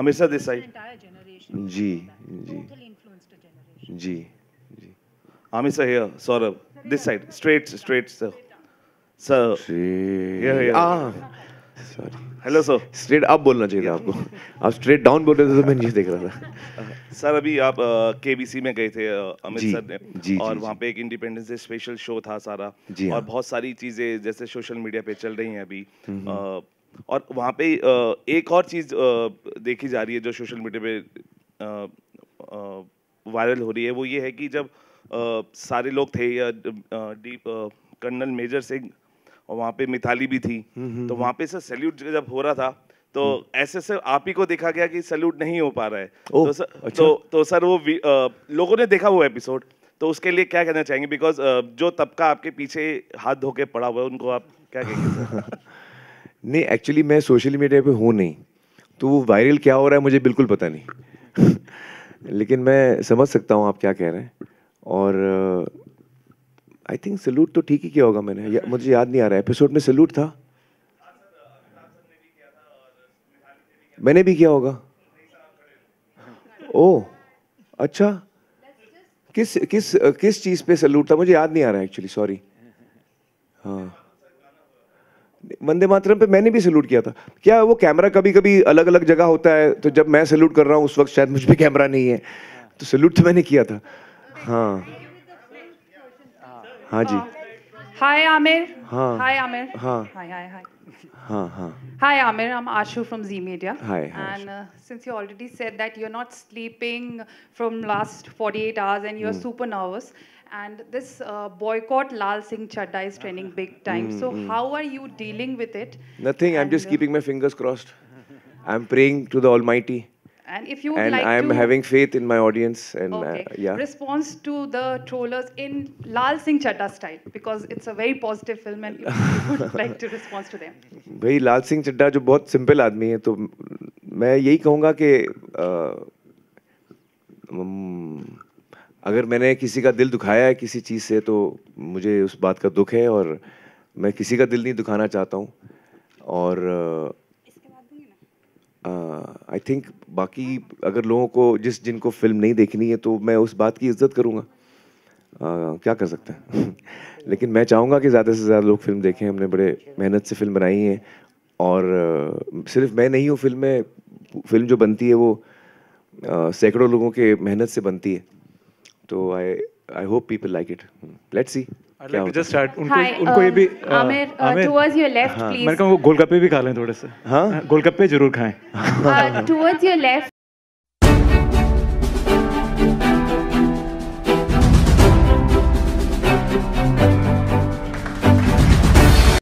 हमेशा देसाई जी जी जी जी हमेशा here Saurabh this side straight straight sir sir here hello sir straight up बोलना चाहिए आपको आप स्ट्रेट डाउन बोल रहे थे तो मैं नीचे देख रहा था सर अभी आप केबीसी में गए थे अमित सर ने जी, और वहाँ पे एक इंडिपेंडेंस डे स्पेशल शो था सारा और हाँ। बहुत सारी चीज़ें जैसे सोशल मीडिया पे चल रही हैं अभी हम्म, हम्म। और वहाँ पे एक और चीज़ देखी जा रही है जो सोशल मीडिया पे वायरल हो रही है वो ये है कि जब सारे लोग थे या डीप कर्नल मेजर सिंह और वहाँ पे मिथाली भी थी हम्म, हम्म, तो हम्म। वहाँ पे सर सैल्यूट जब हो रहा था तो ऐसे से आप ही को देखा गया कि सैल्यूट नहीं हो पा रहा है ओ, तो सर अच्छा। तो, तो सर वो आ, लोगों ने देखा वो एपिसोड तो उसके लिए क्या कहना चाहेंगे बिकॉज जो तबका आपके पीछे हाथ धो के पड़ा हुआ है उनको आप क्या कहेंगे नहीं एक्चुअली मैं सोशल मीडिया पे हूँ नहीं तो वो वायरल क्या हो रहा है मुझे बिल्कुल पता नहीं लेकिन मैं समझ सकता हूँ आप क्या कह रहे हैं और आई थिंक सल्यूट तो ठीक ही किया होगा मैंने या, मुझे याद नहीं आ रहा एपिसोड में सल्यूट था मैंने भी किया होगा ओ अच्छा किस किस किस चीज़ पे सल्यूट था मुझे याद नहीं आ रहा है एक्चुअली सॉरी हाँ वंदे मातरम पे मैंने भी सैल्यूट किया था क्या वो कैमरा कभी कभी अलग अलग जगह होता है तो जब मैं सैल्यूट कर रहा हूँ उस वक्त शायद मुझ पर कैमरा नहीं है तो सैल्यूट तो मैंने किया था हाँ हाँ जी Hi Amir. Hi Amir. Hi hi hi. Hi Amir, I'm Ashu from Z Media. Hi. hi and uh, since you already said that you're not sleeping from last 48 hours and you're mm. super nervous, and this uh, boycott Lal Singh Chadda is trending big time. Mm, so mm. how are you dealing with it? Nothing. And I'm just uh, keeping my fingers crossed. I'm praying to the Almighty And if you would and like I'm having faith in my audience and okay. uh, yeah. Response to the trollers in Lal Singh chadda style because it's a very positive film and you would like to respond to them. भाई लाल सिंह चड्डा जो बहुत simple आदमी है तो मैं यही कहूँगा कि अगर मैंने किसी का दिल दुखाया है किसी चीज़ से तो मुझे उस बात का दुख है और मैं किसी का दिल नहीं दुखाना चाहता हूँ और आई थिंक बाकी अगर लोगों को जिस जिनको फिल्म नहीं देखनी है तो मैं उस बात की इज्जत करूँगा क्या कर सकते हैं लेकिन मैं चाहूँगा कि ज़्यादा से ज़्यादा लोग फिल्म देखें हमने बड़े मेहनत से फिल्म बनाई है और सिर्फ मैं नहीं हूँ फिल्म में फिल्म जो बनती है वो सैकड़ों लोगों के मेहनत से बनती है तो I I hope people like it let's see उनको ये um, भी आमिर टूवर्ड्स लेफ्ट प्लीज मैं गोलगप्पे भी खा लें थोड़े से हाँ गोलगप्पे जरूर खाएं टूवर्ड्स योर लेफ्ट